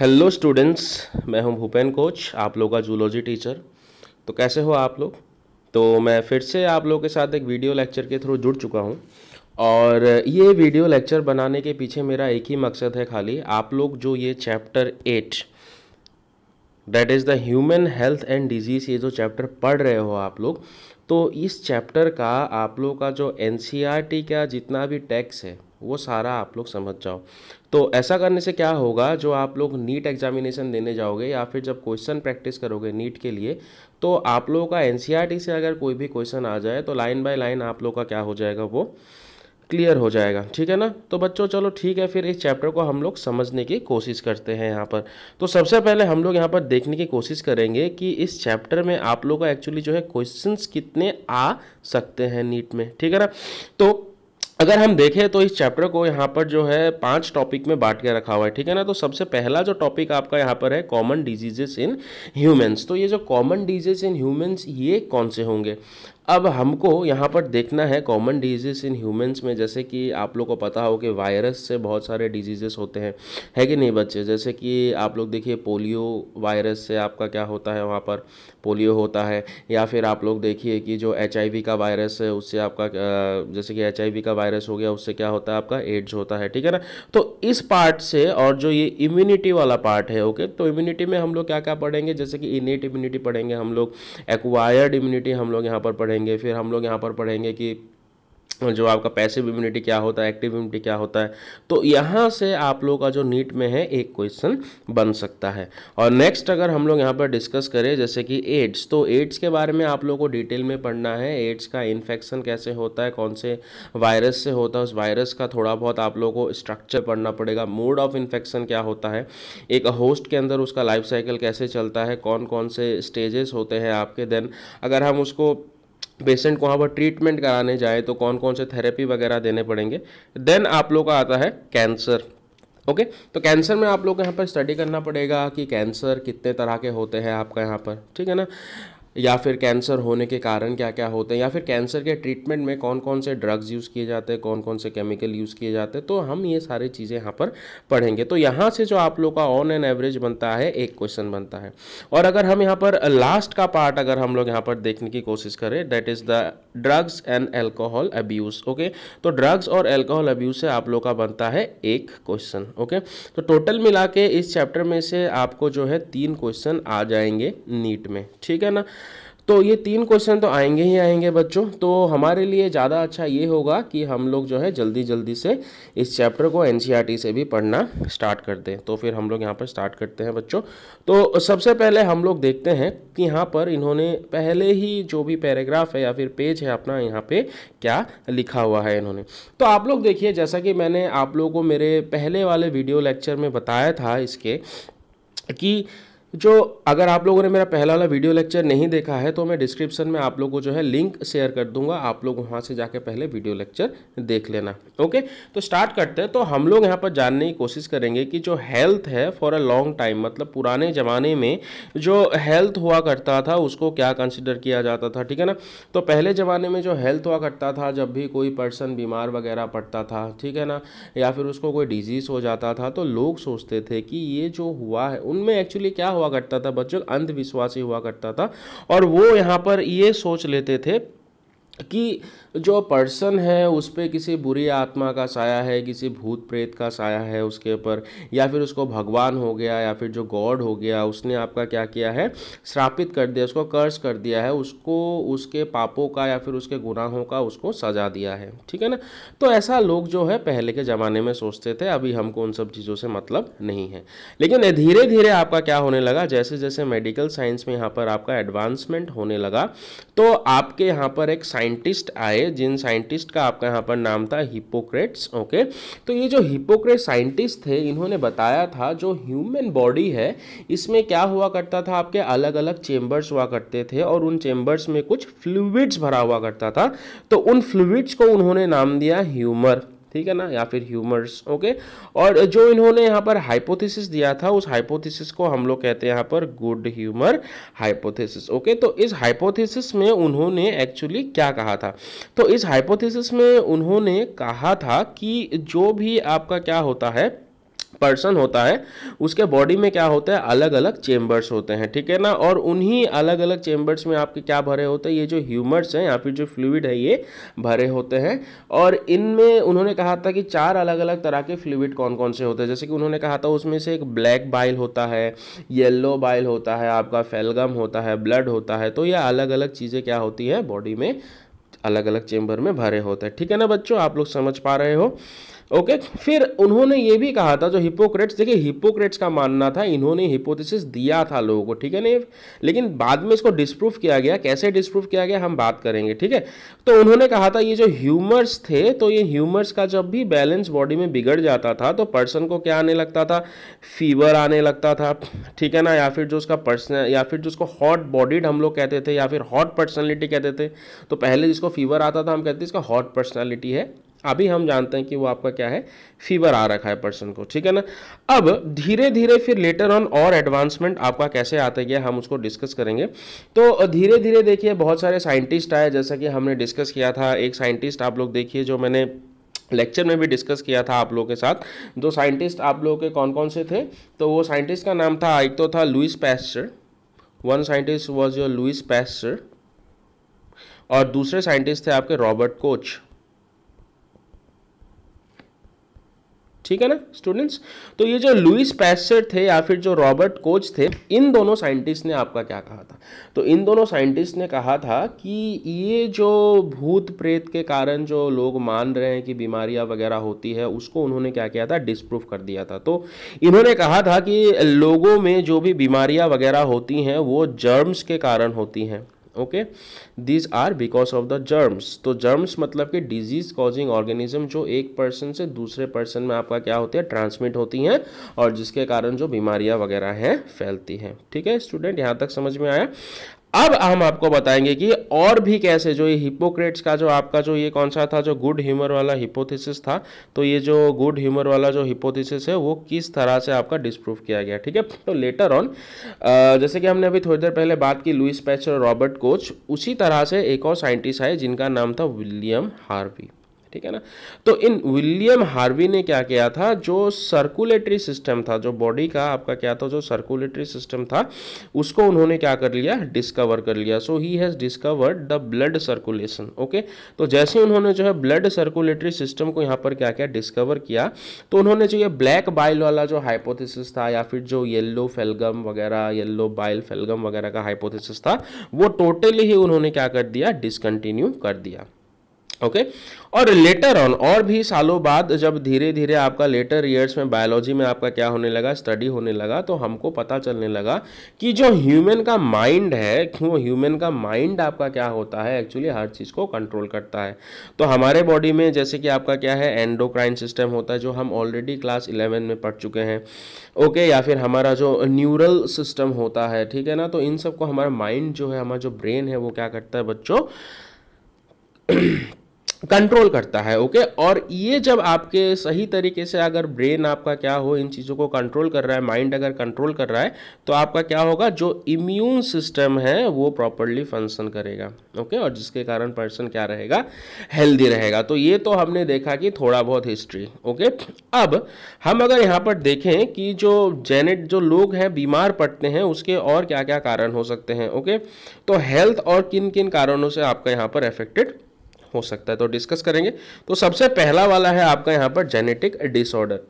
Hello students मैं हूं Bhupen coach आप लोग का जूलॉजी टीचर तो कैसे हो आप लोग तो मैं फिर से आप लोगों के साथ एक वीडियो लेक्चर के थ्रू जुड़ चुका हूं और ये वीडियो लेक्चर बनाने के पीछे मेरा एक ही मकसद है खाली आप लोग जो ये chapter eight that is the human health and diseases ये जो चैप्टर पढ़ रहे हो आप लोग तो इस चैप्टर का आप लोग का जो एन e का जितना भी टैक्स है वो सारा आप लोग समझ जाओ तो ऐसा करने से क्या होगा जो आप लोग नीट एग्जामिनेशन देने जाओगे या फिर जब क्वेश्चन प्रैक्टिस करोगे नीट के लिए तो आप लोगों का एन e से अगर कोई भी क्वेश्चन आ जाए तो लाइन बाय लाइन आप लोग का क्या हो जाएगा वो क्लियर हो जाएगा ठीक है ना तो बच्चों चलो ठीक है फिर इस चैप्टर को हम लोग समझने की कोशिश करते हैं यहाँ पर तो सबसे पहले हम लोग यहाँ पर देखने की कोशिश करेंगे कि इस चैप्टर में आप लोग का एक्चुअली जो है क्वेश्चंस कितने आ सकते हैं नीट में ठीक है ना तो अगर हम देखें तो इस चैप्टर को यहाँ पर जो है पांच टॉपिक में बांट के रखा हुआ है ठीक है ना तो सबसे पहला जो टॉपिक आपका यहाँ पर है कॉमन डिजीजेस इन ह्यूमंस तो ये जो कॉमन डिजीजेस इन ह्यूमंस ये कौन से होंगे अब हमको यहाँ पर देखना है कॉमन डिजीज इन ह्यूमंस में जैसे कि आप लोग को पता हो कि वायरस से बहुत सारे डिजीजेस होते हैं है कि नहीं बच्चे जैसे कि आप लोग देखिए पोलियो वायरस से आपका क्या होता है वहाँ पर पोलियो होता है या फिर आप लोग देखिए कि जो एच का वायरस है उससे आपका जैसे कि एच का वायरस हो गया उससे क्या होता है आपका एड्स होता है ठीक है ना तो इस पार्ट से और जो ये इम्यूनिटी वाला पार्ट है ओके तो इम्यूनिटी में हम लोग क्या क्या पढ़ेंगे जैसे कि इनेट इम्यूनिटी पढ़ेंगे हम लोग एक्वायर्ड इम्यूनिटी हम लोग यहाँ पर पढ़ेंगे पढ़ेंगे फिर हम लोग यहाँ पर पढ़ेंगे कि जो आपका पैसिव इम्यूनिटी क्या होता है एक्टिव इम्यूनिटी क्या होता है तो यहाँ से आप लोग का जो नीट में है एक क्वेश्चन बन सकता है और नेक्स्ट अगर हम लोग यहाँ पर डिस्कस करें जैसे कि एड्स तो एड्स के बारे में आप लोगों को डिटेल में पढ़ना है एड्स का इन्फेक्शन कैसे होता है कौन से वायरस से होता है उस वायरस का थोड़ा बहुत आप लोग को स्ट्रक्चर पढ़ना पड़ेगा मोड ऑफ इन्फेक्शन क्या होता है एक होस्ट के अंदर उसका लाइफ साइकिल कैसे चलता है कौन कौन से स्टेजेस होते हैं आपके देन अगर हम उसको पेशेंट को वहाँ पर ट्रीटमेंट कराने जाए तो कौन कौन से थेरेपी वगैरह देने पड़ेंगे देन आप लोग का आता है कैंसर ओके okay? तो कैंसर में आप लोग यहाँ पर स्टडी करना पड़ेगा कि कैंसर कितने तरह के होते हैं आपका यहाँ पर ठीक है ना या फिर कैंसर होने के कारण क्या क्या होते हैं या फिर कैंसर के ट्रीटमेंट में कौन कौन से ड्रग्स यूज़ किए जाते हैं कौन कौन से केमिकल यूज़ किए जाते हैं तो हम ये सारी चीज़ें यहाँ पर पढ़ेंगे तो यहाँ से जो आप लोग का ऑन एन एवरेज बनता है एक क्वेश्चन बनता है और अगर हम यहाँ पर लास्ट का पार्ट अगर हम लोग यहाँ पर देखने की कोशिश करें that is the drugs and alcohol abuse okay तो ड्रग्स और एल्कोहल अब्यूज़ से आप लोग का बनता है एक क्वेश्चन ओके तो टोटल मिला के इस चैप्टर में से आपको जो है तीन क्वेश्चन आ जाएंगे नीट में ठीक है ना तो ये तीन क्वेश्चन तो आएंगे ही आएंगे बच्चों तो हमारे लिए ज़्यादा अच्छा ये होगा कि हम लोग जो है जल्दी जल्दी से इस चैप्टर को एन e से भी पढ़ना स्टार्ट कर दें तो फिर हम लोग यहाँ पर स्टार्ट करते हैं बच्चों तो सबसे पहले हम लोग देखते हैं कि यहाँ पर इन्होंने पहले ही जो भी पैराग्राफ है या फिर पेज है अपना यहाँ पर क्या लिखा हुआ है इन्होंने तो आप लोग देखिए जैसा कि मैंने आप लोगों को मेरे पहले वाले वीडियो लेक्चर में बताया था इसके कि जो अगर आप लोगों ने मेरा पहला वाला वीडियो लेक्चर नहीं देखा है तो मैं डिस्क्रिप्शन में आप लोगों को जो है लिंक शेयर कर दूंगा आप लोग वहाँ से जाके पहले वीडियो लेक्चर देख लेना ओके तो स्टार्ट करते हैं तो हम लोग यहाँ पर जानने की कोशिश करेंगे कि जो हेल्थ है फॉर अ लॉन्ग टाइम मतलब पुराने ज़माने में जो हेल्थ हुआ करता था उसको क्या कंसिडर किया जाता था ठीक है ना तो पहले ज़माने में जो हेल्थ हुआ करता था जब भी कोई पर्सन बीमार वगैरह पड़ता था ठीक है ना या फिर उसको कोई डिजीज़ हो जाता था तो लोग सोचते थे कि ये जो हुआ है उनमें एक्चुअली क्या हुआ करता था बच्चों अंधविश्वासी हुआ करता था और वो यहाँ पर ये सोच लेते थे कि जो पर्सन है उस पर किसी बुरी आत्मा का साया है किसी भूत प्रेत का साया है उसके ऊपर या फिर उसको भगवान हो गया या फिर जो गॉड हो गया उसने आपका क्या किया है श्रापित कर दिया उसको कर्ज कर दिया है उसको उसके पापों का या फिर उसके गुनाहों का उसको सजा दिया है ठीक है ना तो ऐसा लोग जो है पहले के ज़माने में सोचते थे अभी हमको उन सब चीज़ों से मतलब नहीं है लेकिन धीरे धीरे आपका क्या होने लगा जैसे जैसे मेडिकल साइंस में यहाँ पर आपका एडवांसमेंट होने लगा तो आपके यहाँ पर एक साइंटिस्ट आए जिन साइंटिस्ट का आपका यहाँ पर नाम था हिपोक्रेट्स ओके तो ये जो हिपोक्रेट साइंटिस्ट थे इन्होंने बताया था जो ह्यूमन बॉडी है इसमें क्या हुआ करता था आपके अलग अलग चेम्बर्स हुआ करते थे और उन चेम्बर्स में कुछ फ्लूड्स भरा हुआ करता था तो उन फ्लूड्स को उन्होंने नाम दिया ह्यूमर ठीक है ना या फिर ह्यूमर्स ओके और जो इन्होंने यहाँ पर हाइपोथेसिस दिया था उस हाइपोथेसिस को हम लोग कहते हैं यहाँ पर गुड ह्यूमर हाइपोथेसिस ओके तो इस हाइपोथेसिस में उन्होंने एक्चुअली क्या कहा था तो इस हाइपोथेसिस में उन्होंने कहा था कि जो भी आपका क्या होता है पर्सन होता है उसके बॉडी में क्या होता है अलग अलग चेम्बर्स होते हैं ठीक है ना और उन्हीं अलग अलग चेम्बर्स में आपके क्या भरे होते हैं ये जो ह्यूमर्स हैं या फिर जो फ्लूड है ये भरे होते हैं और इनमें उन्होंने कहा था कि चार अलग अलग तरह के फ्लूड कौन कौन से होते हैं जैसे कि उन्होंने कहा था उसमें से एक ब्लैक बाइल होता है येल्लो बाइल होता है आपका फेलगम होता है ब्लड होता है तो ये अलग अलग चीज़ें क्या होती है बॉडी में अलग अलग चेम्बर में भरे होते हैं ठीक है ना बच्चों आप लोग समझ पा रहे हो ओके फिर उन्होंने ये भी कहा था जो हिपोक्रेट्स देखिए हिपोक्रेट्स का मानना था इन्होंने हिपोथेसिस दिया था लोगों को ठीक है नहीं लेकिन बाद में इसको डिस्प्रूव किया गया कैसे डिस्प्रूव किया गया हम बात करेंगे ठीक है तो उन्होंने कहा था ये जो ह्यूमर्स थे तो ये ह्यूमर्स का जब भी बैलेंस बॉडी में बिगड़ जाता था तो पर्सन को क्या आने लगता था फीवर आने लगता था ठीक है ना या फिर जो उसका पर्सन या फिर जो उसको हॉट बॉडीड हम लोग कहते थे या फिर हॉट पर्सनैलिटी कहते थे तो पहले जिसको फीवर आता था हम कहते थे इसका हॉट पर्सनैलिटी है अभी हम जानते हैं कि वो आपका क्या है फीवर आ रखा है पर्सन को ठीक है ना अब धीरे धीरे फिर लेटर ऑन और एडवांसमेंट आपका कैसे आता गया हम उसको डिस्कस करेंगे तो धीरे धीरे देखिए बहुत सारे साइंटिस्ट आए जैसा कि हमने डिस्कस किया था एक साइंटिस्ट आप लोग देखिए जो मैंने लेक्चर में भी डिस्कस किया था आप लोगों के साथ दो साइंटिस्ट आप लोगों के कौन कौन से थे तो वो साइंटिस्ट का नाम था एक तो था Louis Pasteur one scientist was your Louis Pasteur और दूसरे साइंटिस्ट थे आपके रॉबर्ट कोच ठीक है ना स्टूडेंट्स तो ये जो लुइस पैसर थे या फिर जो रॉबर्ट कोच थे इन दोनों साइंटिस्ट ने आपका क्या कहा था तो इन दोनों साइंटिस्ट ने कहा था कि ये जो भूत प्रेत के कारण जो लोग मान रहे हैं कि बीमारियां वगैरह होती है उसको उन्होंने क्या किया था डिस्प्रूव कर दिया था तो इन्होंने कहा था कि लोगों में जो भी बीमारियाँ वगैरह होती हैं वो जर्म्स के कारण होती हैं okay these are because of the germs तो जर्म्स मतलब कि डिजीज कॉजिंग ऑर्गेनिज्म जो एक पर्सन से दूसरे पर्सन में आपका क्या होती है ट्रांसमिट होती हैं और जिसके कारण जो बीमारियां वगैरह हैं फैलती हैं ठीक है स्टूडेंट यहाँ तक समझ में आया अब हम आपको बताएंगे कि और भी कैसे जो ये हिपोक्रेट्स का जो आपका जो ये कौन सा था जो गुड ह्यूमर वाला हिपोथेसिस था तो ये जो गुड ह्यूमर वाला जो हिपोथेसिस है वो किस तरह से आपका डिस्प्रूव किया गया ठीक है तो लेटर ऑन जैसे कि हमने अभी थोड़ी देर पहले बात की लुइस पैचर और रॉबर्ट कोच उसी तरह से एक और साइंटिस्ट आए जिनका नाम था विलियम हार्वी ठीक है ना तो इन विलियम हार्वी ने क्या किया था जो सर्कुलेटरी सिस्टम था जो बॉडी का आपका क्या था जो सर्कुलेटरी सिस्टम था उसको उन्होंने क्या कर लिया डिस्कवर कर लिया so he has discovered the blood circulation okay तो जैसे उन्होंने जो है ब्लड सर्कुलेटरी सिस्टम को यहाँ पर क्या क्या डिस्कवर किया तो उन्होंने जो ये ब्लैक बाइल वाला जो हाइपोथिस था या फिर जो येल्लो फेलगम वगैरह येल्लो बाइल फेलगम वगैरह का हाइपोथिस था वो टोटली ही उन्होंने क्या कर दिया डिसकंटिन्यू कर दिया ओके और लेटर ऑन और भी सालों बाद जब धीरे धीरे आपका लेटर ईयर्स में बायोलॉजी में आपका क्या होने लगा स्टडी होने लगा तो हमको पता चलने लगा कि जो ह्यूमन का माइंड है क्यों ह्यूमन का माइंड आपका क्या होता है एक्चुअली हर चीज़ को कंट्रोल करता है तो हमारे बॉडी में जैसे कि आपका क्या है एंडोक्राइन सिस्टम होता है जो हम ऑलरेडी क्लास इलेवन में पढ़ चुके हैं ओके या फिर हमारा जो न्यूरल सिस्टम होता है ठीक है ना तो इन सबको हमारा माइंड जो है हमारा जो ब्रेन है वो क्या करता है बच्चों कंट्रोल करता है ओके और ये जब आपके सही तरीके से अगर ब्रेन आपका क्या हो इन चीज़ों को कंट्रोल कर रहा है माइंड अगर कंट्रोल कर रहा है तो आपका क्या होगा जो इम्यून सिस्टम है वो प्रॉपरली फंक्शन करेगा ओके और जिसके कारण पर्सन क्या रहेगा हेल्दी रहेगा तो ये तो हमने देखा कि थोड़ा बहुत हिस्ट्री ओके अब हम अगर यहाँ पर देखें कि जो जेनेट जो लोग हैं बीमार पड़ते हैं उसके और क्या क्या कारण हो सकते हैं ओके तो हेल्थ और किन किन कारणों से आपका यहाँ पर अफेक्टेड हो सकता है तो डिस्कस करेंगे तो सबसे पहला वाला है आपका यहाँ पर जेनेटिक डिसऑर्डर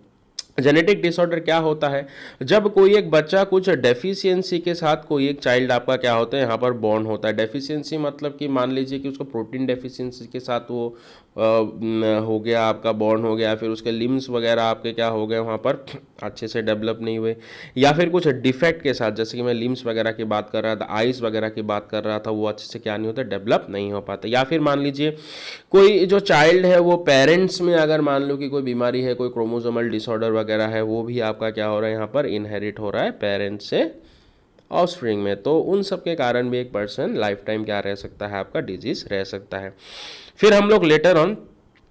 जेनेटिक डिसऑर्डर क्या होता है जब कोई एक बच्चा कुछ डेफिशिएंसी के साथ कोई एक चाइल्ड आपका क्या होता है यहाँ पर बॉर्न होता है डेफिशिएंसी मतलब कि मान लीजिए कि उसको प्रोटीन डेफिशिएंसी के साथ वो हो गया आपका बॉर्न हो गया फिर उसके लिम्स वगैरह आपके क्या हो गए वहाँ पर अच्छे से डेवलप नहीं हुए या फिर कुछ डिफेक्ट के साथ जैसे कि मैं लिम्स वगैरह की बात कर रहा था आइज़ वगैरह की बात कर रहा था वो अच्छे से क्या नहीं होता डेवलप नहीं हो पाता या फिर मान लीजिए कोई जो चाइल्ड है वो पेरेंट्स में अगर मान लो कि कोई बीमारी है कोई क्रोमोजोमल डिसऑर्डर वगैरह है वो भी आपका क्या हो रहा है यहाँ पर इनहेरिट हो रहा है पेरेंट्स से ऑफ में तो उन सब के कारण भी एक पर्सन लाइफ टाइम क्या रह सकता है आपका डिजीज़ रह सकता है फिर हम लोग लेटर ऑन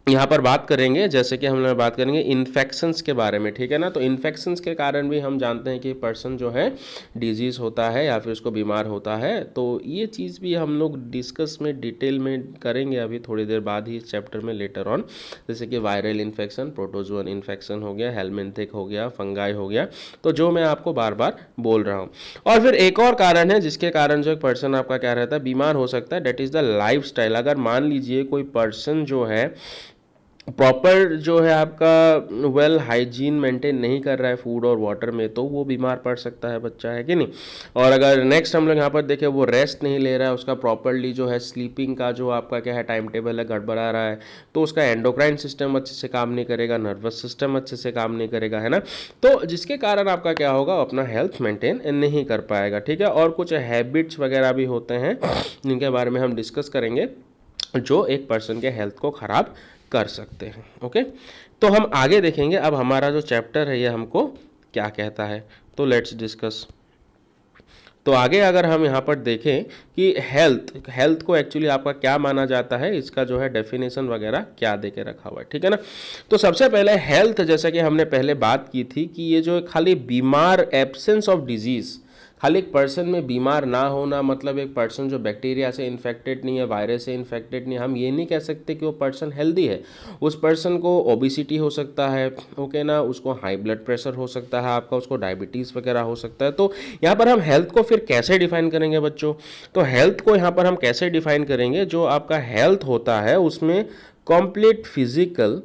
यहाँ पर बात करेंगे जैसे कि हम लोग बात करेंगे इन्फेक्शन्स के बारे में ठीक है ना तो इन्फेक्शन्स के कारण भी हम जानते हैं कि पर्सन जो है डिजीज़ होता है या फिर उसको बीमार होता है तो ये चीज़ भी हम लोग डिस्कस में डिटेल में करेंगे अभी थोड़ी देर बाद ही इस चैप्टर में लेटर ऑन जैसे कि वायरल इन्फेक्शन प्रोटोजुअन इन्फेक्शन हो गया हेलमेंथिक हो गया फंगाई हो गया तो जो मैं आपको बार बार बोल रहा हूँ और फिर एक और कारण है जिसके कारण जो एक पर्सन आपका क्या रहता है बीमार हो सकता है डेट इज़ द लाइफ अगर मान लीजिए कोई पर्सन जो है प्रॉपर जो है आपका वेल हाइजीन मेंटेन नहीं कर रहा है फूड और वाटर में तो वो बीमार पड़ सकता है बच्चा है कि नहीं और अगर नेक्स्ट हम लोग यहाँ पर देखें वो रेस्ट नहीं ले रहा है उसका प्रॉपरली जो है स्लीपिंग का जो आपका क्या है टाइम टेबल है गड़बड़ा रहा है तो उसका एंडोक्राइन सिस्टम अच्छे से काम नहीं करेगा नर्वस सिस्टम अच्छे से काम नहीं करेगा है ना तो जिसके कारण आपका क्या होगा अपना हेल्थ मेंटेन नहीं कर पाएगा ठीक है और कुछ हैबिट्स वगैरह भी होते हैं जिनके बारे में हम डिस्कस करेंगे जो एक पर्सन के हेल्थ को ख़राब कर सकते हैं ओके तो हम आगे देखेंगे अब हमारा जो चैप्टर है ये हमको क्या कहता है तो लेट्स डिस्कस तो आगे अगर हम यहाँ पर देखें कि हेल्थ हेल्थ को एक्चुअली आपका क्या माना जाता है इसका जो है डेफिनेशन वगैरह क्या दे के रखा हुआ है ठीक है ना तो सबसे पहले हेल्थ जैसा कि हमने पहले बात की थी कि ये जो खाली बीमार एब्सेंस ऑफ डिजीज़ खाली एक पर्सन में बीमार ना होना मतलब एक पर्सन जो बैक्टीरिया से इन्फेक्टेड नहीं है वायरस से इन्फेक्टेड नहीं है हम ये नहीं कह सकते कि वो पर्सन हेल्दी है उस पर्सन को ओबिसिटी हो सकता है ओके ना उसको हाई ब्लड प्रेशर हो सकता है आपका उसको डायबिटीज़ वगैरह हो सकता है तो यहाँ पर हम हेल्थ को फिर कैसे डिफाइन करेंगे बच्चों तो हेल्थ को यहाँ पर हम कैसे डिफाइन करेंगे जो आपका हेल्थ होता है उसमें complete physical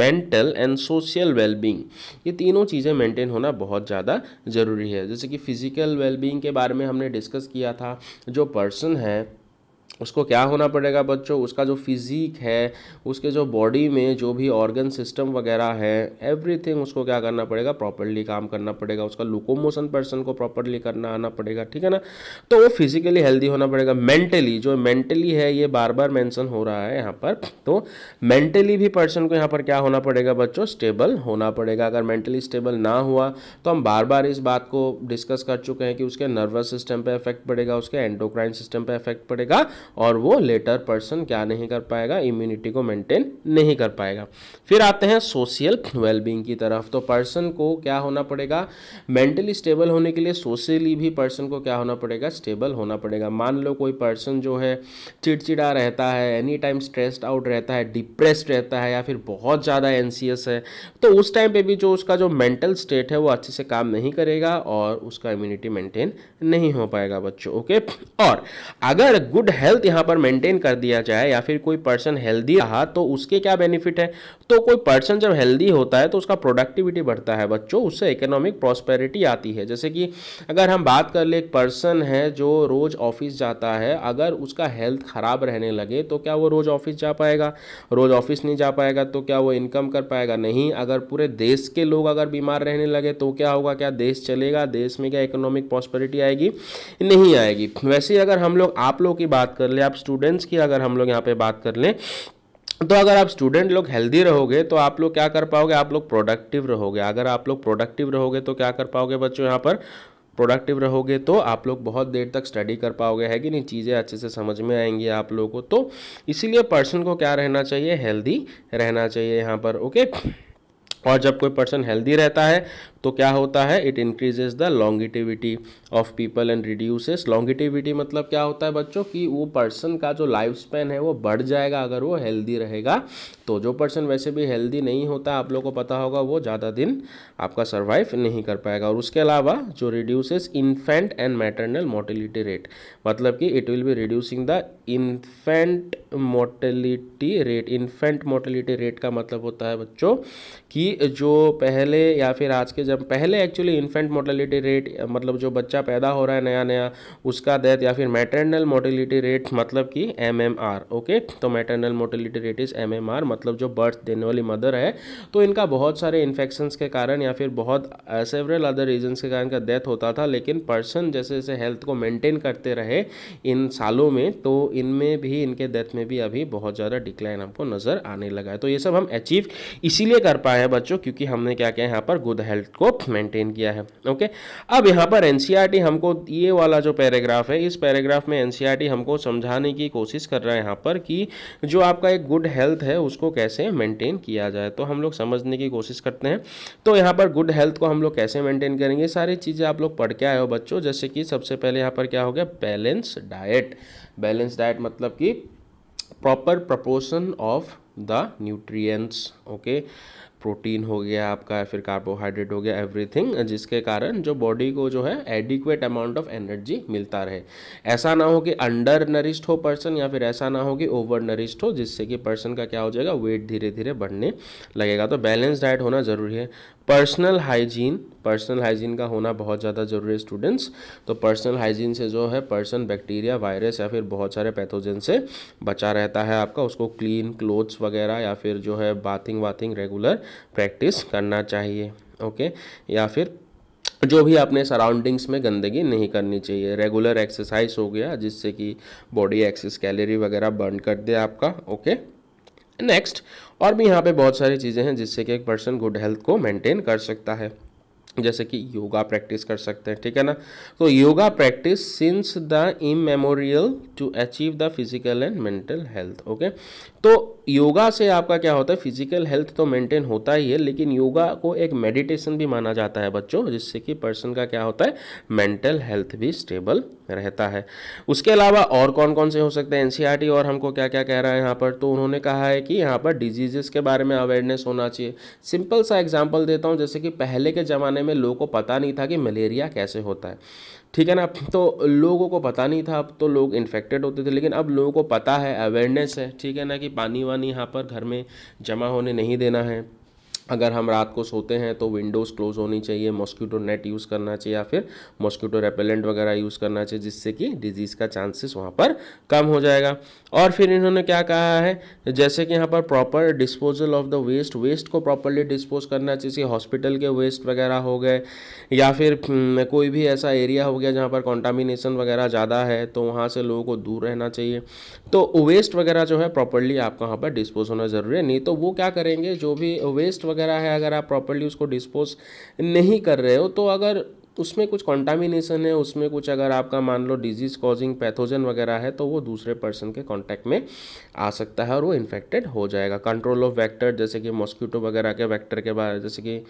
mental and social wellbeing ये तीनों चीज़ें मेंटेन होना बहुत ज़्यादा ज़रूरी है जैसे कि फिज़िकल वेलबींग के बारे में हमने डिस्कस किया था जो पर्सन है उसको क्या होना पड़ेगा बच्चों उसका जो फिज़ीक है उसके जो बॉडी में जो भी ऑर्गन सिस्टम वगैरह है एवरीथिंग उसको क्या करना पड़ेगा प्रॉपरली काम करना पड़ेगा उसका लोकोमोशन पर्सन को प्रॉपरली करना आना पड़ेगा ठीक है ना तो वो फिजिकली हेल्दी होना पड़ेगा मेंटली जो मेंटली है ये बार बार मैंसन हो रहा है यहाँ पर तो मेंटली भी पर्सन को यहाँ पर क्या होना पड़ेगा बच्चों स्टेबल होना पड़ेगा अगर मेंटली स्टेबल ना हुआ तो हम बार बार इस बात को डिस्कस कर चुके हैं कि उसके नर्वस सिस्टम पर इफेक्ट पड़ेगा उसके एंडोक्राइन सिस्टम पर इफेक्ट पड़ेगा और वो लेटर पर्सन क्या नहीं कर पाएगा इम्यूनिटी को मेंटेन नहीं कर पाएगा फिर आते हैं सोशल वेलबींग की तरफ तो पर्सन को क्या होना पड़ेगा मेंटली स्टेबल होने के लिए सोशली भी पर्सन को क्या होना पड़ेगा स्टेबल होना पड़ेगा मान लो कोई पर्सन जो है चिड़चिड़ा रहता है एनी टाइम स्ट्रेस्ड आउट रहता है डिप्रेस्ड रहता है या फिर बहुत ज़्यादा एनसीएस है तो उस टाइम पर भी जो उसका जो मेंटल स्टेट है वो अच्छे से काम नहीं करेगा और उसका इम्यूनिटी मेंटेन नहीं हो पाएगा बच्चों ओके और अगर गुड हेल्थ हेल्थ यहाँ पर मेंटेन कर दिया जाए या फिर कोई पर्सन हेल्दी रहा तो उसके क्या बेनिफिट है तो कोई पर्सन जब हेल्दी होता है तो उसका प्रोडक्टिविटी बढ़ता है बच्चों उससे इकोनॉमिक प्रॉस्पेरिटी आती है जैसे कि अगर हम बात कर ले एक पर्सन है जो रोज़ ऑफिस जाता है अगर उसका हेल्थ ख़राब रहने लगे तो क्या वो रोज़ ऑफिस जा पाएगा रोज़ ऑफिस नहीं जा पाएगा तो क्या वो इनकम कर पाएगा नहीं अगर पूरे देश के लोग अगर बीमार रहने लगे तो क्या होगा क्या देश चलेगा देश में क्या इकोनॉमिक प्रॉस्पेरिटी आएगी नहीं आएगी वैसे अगर हम लोग आप लोग की बात कर कर ले आप स्टूडेंट्स की अगर हम लोग यहाँ पे बात कर लें तो अगर आप स्टूडेंट लोग हेल्दी रहोगे तो आप लोग क्या कर पाओगे आप लोग प्रोडक्टिव रहोगे अगर आप लोग प्रोडक्टिव रहोगे तो क्या कर पाओगे बच्चों यहाँ पर प्रोडक्टिव रहोगे तो आप लोग बहुत देर तक स्टडी कर पाओगे है कि नहीं चीज़ें अच्छे से समझ में आएंगी आप लोगों को तो इसीलिए पर्सन को क्या रहना चाहिए हेल्दी रहना चाहिए यहाँ पर ओके और जब कोई पर्सन हेल्दी रहता है तो क्या होता है it increases the longevity of people and reduces longevity मतलब क्या होता है बच्चों कि वो पर्सन का जो लाइफ स्पेन है वो बढ़ जाएगा अगर वो हेल्दी रहेगा तो जो पर्सन वैसे भी हेल्दी नहीं होता आप लोगों को पता होगा वो ज़्यादा दिन आपका सर्वाइव नहीं कर पाएगा और उसके अलावा जो reduces infant and maternal mortality rate मतलब कि it will be reducing the infant mortality rate infant mortality rate का मतलब होता है बच्चों कि जो पहले या फिर आज के जब पहले एक्चुअली इन्फेंट मोर्टेलिटी रेट मतलब जो बच्चा पैदा हो रहा है नया नया उसका डेथ या फिर मैटरनल मोर्टिलिटी रेट मतलब कि एम एम आर ओके तो maternal mortality rate is M M R मतलब जो बर्थ देने वाली मदर है तो इनका बहुत सारे इन्फेक्शंस के कारण या फिर बहुत सेवरल अदर रीजन्स के कारण का डेथ होता था लेकिन पर्सन जैसे जैसे हेल्थ को मेंटेन करते रहे इन सालों में तो इनमें भी इनके डेथ में भी अभी बहुत ज़्यादा डिक्लाइन हमको नज़र आने लगा है तो ये सब हम अचीव इसीलिए कर पाए हैं बच्चों क्योंकि हमने क्या किया यहाँ पर गुड हेल्थ को मेंटेन किया है ओके अब यहाँ पर एनसीईआरटी e हमको ये वाला जो पैराग्राफ है इस पैराग्राफ में एनसीईआरटी e हमको समझाने की कोशिश कर रहा है यहाँ पर कि जो आपका एक गुड हेल्थ है उसको कैसे मेंटेन किया जाए तो हम लोग समझने की कोशिश करते हैं तो यहाँ पर गुड हेल्थ को हम लोग कैसे मेंटेन करेंगे सारी चीज़ें आप लोग पढ़ के आए हो बच्चों जैसे कि सबसे पहले यहाँ पर क्या हो गया बैलेंस डाइट बैलेंस डाइट मतलब कि proper proportion of the nutrient okay protein हो गया आपका फिर कार्बोहाइड्रेट हो गया एवरीथिंग जिसके कारण जो बॉडी को जो है एडिक्वेट अमाउंट ऑफ एनर्जी मिलता रहे ऐसा ना हो कि अंडर नरिश्ड हो पर्सन या फिर ऐसा ना हो कि ओवर नरिश्ड हो जिससे कि पर्सन का क्या हो जाएगा वेट धीरे धीरे बढ़ने लगेगा तो बैलेंस डाइट होना ज़रूरी है पर्सनल हाइजीन पर्सनल हाइजीन का होना बहुत ज़्यादा ज़रूरी है स्टूडेंट्स तो पर्सनल हाइजीन से जो है पर्सन बैक्टीरिया वायरस या फिर बहुत सारे पैथोजन से बचा रहता है आपका उसको क्लीन क्लोथ्स वगैरह या फिर जो है बाथिंग वाथिंग रेगुलर प्रैक्टिस करना चाहिए ओके या फिर जो भी आपने सराउंडिंग्स में गंदगी नहीं करनी चाहिए रेगुलर एक्सरसाइज हो गया जिससे कि बॉडी एक्सेस कैलरी वगैरह बर्न कर दे आपका ओके नेक्स्ट और भी यहाँ पे बहुत सारी चीज़ें हैं जिससे कि एक पर्सन गुड हेल्थ को मेंटेन कर सकता है जैसे कि योगा प्रैक्टिस कर सकते हैं ठीक है ना तो yoga practice since the immemorial to achieve the physical and mental health okay तो योगा से आपका क्या होता है फिजिकल हेल्थ तो मेंटेन होता ही है लेकिन योगा को एक मेडिटेशन भी माना जाता है बच्चों जिससे कि पर्सन का क्या होता है मेंटल हेल्थ भी स्टेबल रहता है उसके अलावा और कौन कौन से हो सकते हैं एन e और हमको क्या क्या कह रहा है यहाँ पर तो उन्होंने कहा है कि यहाँ पर डिजीजेस के बारे में अवेयरनेस होना चाहिए सिंपल सा एग्जाम्पल देता हूँ जैसे कि पहले के ज़माने में लोगों को पता नहीं था कि मलेरिया कैसे होता है ठीक है ना तो लोगों को पता नहीं था अब तो लोग इन्फेक्टेड होते थे लेकिन अब लोगों को पता है अवेयरनेस है ठीक है ना कि पानी वानी यहाँ पर घर में जमा होने नहीं देना है अगर हम रात को सोते हैं तो विंडोज़ क्लोज होनी चाहिए मॉस्किटो नेट यूज़ करना चाहिए या फिर मॉस्किटो रेपेलेंट वगैरह यूज़ करना चाहिए जिससे कि डिजीज़ का चांसेस वहाँ पर कम हो जाएगा और फिर इन्होंने क्या कहा है जैसे कि यहाँ पर proper disposal of the waste waste को प्रॉपरली डिस्पोज करना चाहिए हॉस्पिटल के वेस्ट वगैरह हो गए या फिर हम्म, कोई भी ऐसा एरिया हो गया जहाँ पर कॉन्टामिनेशन वगैरह ज़्यादा है तो वहाँ से लोगों को दूर रहना चाहिए तो वेस्ट वगैरह जो है प्रॉपरली आपका वहाँ पर डिस्पोज होना ज़रूरी है नहीं तो वो क्या करेंगे जो भी वेस्ट वगैरह है अगर आप प्रॉपरली उसको डिस्पोज नहीं कर रहे हो तो अगर उसमें कुछ कॉन्टामिनेशन है उसमें कुछ अगर आपका मान लो डिजीज़ कॉजिंग पैथोजन वगैरह है तो वो दूसरे पर्सन के कांटेक्ट में आ सकता है और वो इन्फेक्टेड हो जाएगा कंट्रोल ऑफ वैक्टर जैसे कि मॉस्किटो वगैरह के वैक्टर के बारे जैसे कि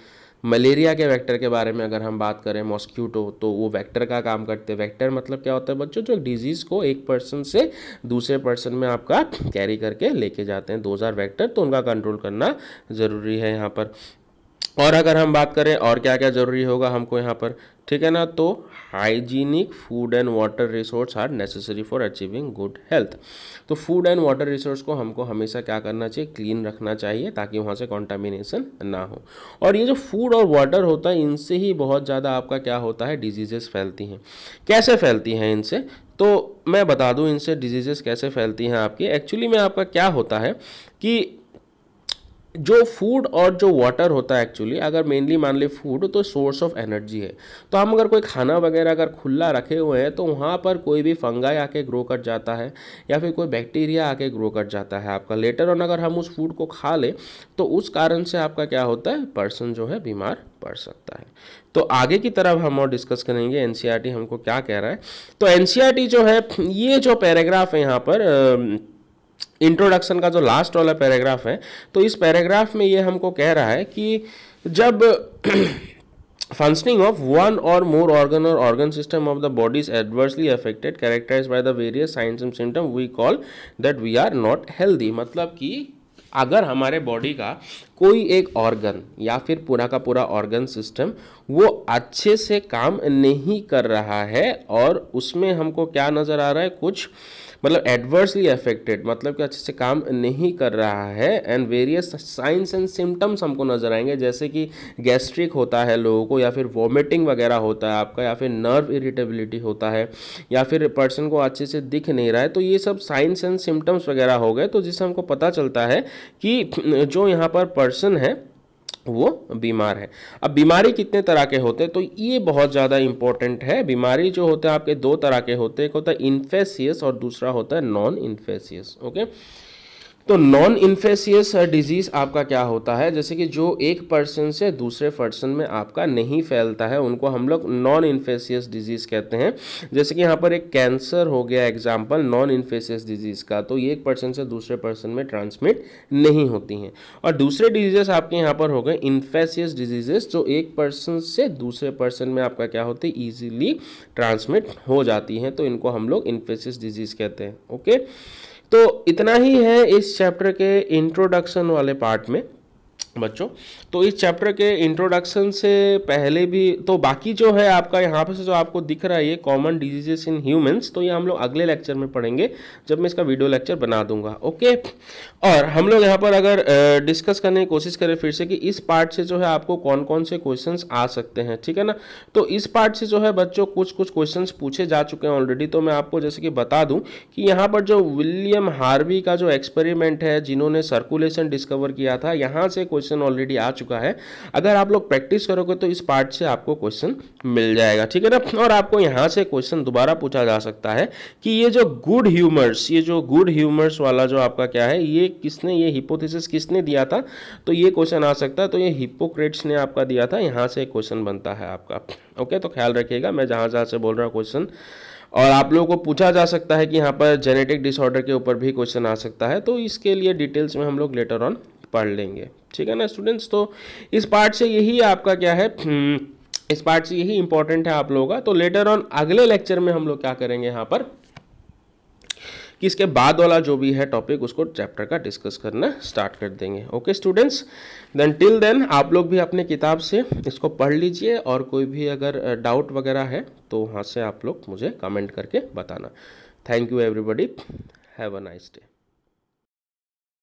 मलेरिया के वेक्टर के बारे में अगर हम बात करें मॉस्क्यूटो तो वो वेक्टर का काम करते हैं वेक्टर मतलब क्या होता है बच्चों जो डिजीज़ को एक पर्सन से दूसरे पर्सन में आपका कैरी करके लेके जाते हैं दो हज़ार वैक्टर तो उनका कंट्रोल करना ज़रूरी है यहाँ पर और अगर हम बात करें और क्या क्या ज़रूरी होगा हमको यहाँ पर ठीक है ना तो hygienic food and water resource are necessary for achieving good health तो फूड एंड वाटर रिसोर्स को हमको हमेशा क्या करना चाहिए क्लीन रखना चाहिए ताकि वहाँ से कॉन्टामिनेशन ना हो और ये जो फूड और वाटर होता है इनसे ही बहुत ज़्यादा आपका क्या होता है डिजीजेस फैलती हैं कैसे फैलती हैं इनसे तो मैं बता दूँ इनसे डिजीजेस कैसे फैलती हैं आपकी एक्चुअली में आपका क्या होता है कि जो फूड और जो वाटर होता है एक्चुअली अगर मेनली मान ले फूड तो सोर्स ऑफ एनर्जी है तो हम अगर कोई खाना वगैरह अगर खुला रखे हुए हैं तो वहाँ पर कोई भी फंगाई आके ग्रो कर जाता है या फिर कोई बैक्टीरिया आके ग्रो कर जाता है आपका लेटर ऑन अगर हम उस फूड को खा लें तो उस कारण से आपका क्या होता है पर्सन जो है बीमार पड़ सकता है तो आगे की तरफ हम और डिस्कस करेंगे एन e हमको क्या कह रहा है तो एन e जो है ये जो पैराग्राफ है यहाँ पर इंट्रोडक्शन का जो लास्ट वाला पैराग्राफ है तो इस पैराग्राफ में ये हमको कह रहा है कि जब functioning of one or more organ or organ system of the body is adversely affected characterize by the various signs and symptom we call that we are not healthy मतलब कि अगर हमारे बॉडी का कोई एक ऑर्गन या फिर पूरा का पूरा ऑर्गन सिस्टम वो अच्छे से काम नहीं कर रहा है और उसमें हमको क्या नज़र आ रहा है कुछ मतलब एडवर्सली अफेक्टेड मतलब कि अच्छे से काम नहीं कर रहा है and various signs and symptoms हमको नज़र आएंगे जैसे कि गैस्ट्रिक होता है लोगों को या फिर वॉमिटिंग वगैरह होता है आपका या फिर नर्व इरिटेबिलिटी होता है या फिर पर्सन को अच्छे से दिख नहीं रहा है तो ये सब साइंस एंड सिम्टम्स वगैरह हो गए तो जिससे हमको पता चलता है कि जो यहाँ पर पर्सन है वो बीमार है अब बीमारी कितने तरह के होते हैं तो ये बहुत ज़्यादा इंपॉर्टेंट है बीमारी जो होते हैं आपके दो तरह के होते हैं एक होता है इन्फेसियस और दूसरा होता है नॉन इन्फेसियस ओके तो नॉन इन्फेसियस डिजीज़ आपका क्या होता है जैसे कि जो एक पर्सन से दूसरे पर्सन में आपका नहीं फैलता है उनको हम लोग नॉन इन्फेसियस डिजीज़ कहते हैं जैसे कि यहाँ पर एक कैंसर हो गया एग्जाम्पल नॉन इन्फेसियस डिजीज़ का तो ये एक पर्सन से दूसरे पर्सन में ट्रांसमिट नहीं होती हैं और दूसरे डिजीज़ आपके यहाँ पर हो गए इन्फेसियस डिजीजेस जो एक पर्सन से दूसरे पर्सन में आपका क्या होती है ईजिली ट्रांसमिट हो जाती हैं तो इनको हम लोग इन्फेसियस डिजीज़ कहते हैं ओके तो इतना ही है इस चैप्टर के इंट्रोडक्शन वाले पार्ट में बच्चों तो इस चैप्टर के इंट्रोडक्शन से पहले भी तो बाकी जो है आपका यहाँ पे से जो आपको दिख रहा है ये कॉमन डिजीजेस इन ह्यूमंस तो ये हम लोग अगले लेक्चर में पढ़ेंगे जब मैं इसका वीडियो लेक्चर बना दूंगा ओके और हम लोग यहाँ पर अगर डिस्कस करने की कोशिश करें फिर से कि इस पार्ट से जो है आपको कौन कौन से क्वेश्चन आ सकते हैं ठीक है ना तो इस पार्ट से जो है बच्चों कुछ कुछ क्वेश्चन पूछे जा चुके हैं ऑलरेडी तो मैं आपको जैसे कि बता दूँ कि यहाँ पर जो विलियम हार्वी का जो एक्सपेरिमेंट है जिन्होंने सर्कुलेशन डिस्कवर किया था यहाँ से क्वेश्चन क्वेश्चन ऑलरेडी आ चुका है अगर आप लोग प्रैक्टिस करोगे तो इस पार्ट से आपको क्वेश्चन मिल जाएगा ठीक है ना और आपको यहाँ से क्वेश्चन दोबारा पूछा जा सकता है कि ये जो गुड ह्यूमर्स ये जो गुड ह्यूमर्स वाला जो आपका क्या है ये किसने ये हिपोथिस किसने दिया था तो ये क्वेश्चन आ सकता है तो ये हिपोक्रेट्स ने आपका दिया था यहाँ से क्वेश्चन बनता है आपका ओके तो ख्याल रखिएगा मैं जहाँ जहाँ से बोल रहा हूँ क्वेश्चन और आप लोगों को पूछा जा सकता है कि यहाँ पर जेनेटिक डिसऑर्डर के ऊपर भी क्वेश्चन आ सकता है तो इसके लिए डिटेल्स में हम लोग लेटर ऑन पढ़ लेंगे ठीक है ना स्टूडेंट्स तो इस पार्ट से यही आपका क्या है हम्म, इस पार्ट से यही इंपॉर्टेंट है आप लोगों का तो लेटर ऑन अगले लेक्चर में हम लोग क्या करेंगे यहाँ पर कि इसके बाद वाला जो भी है टॉपिक उसको चैप्टर का डिस्कस करना स्टार्ट कर देंगे okay students then till then आप लोग भी अपने किताब से इसको पढ़ लीजिए और कोई भी अगर डाउट वगैरह है तो वहाँ से आप लोग मुझे कमेंट करके बताना thank you everybody have a nice day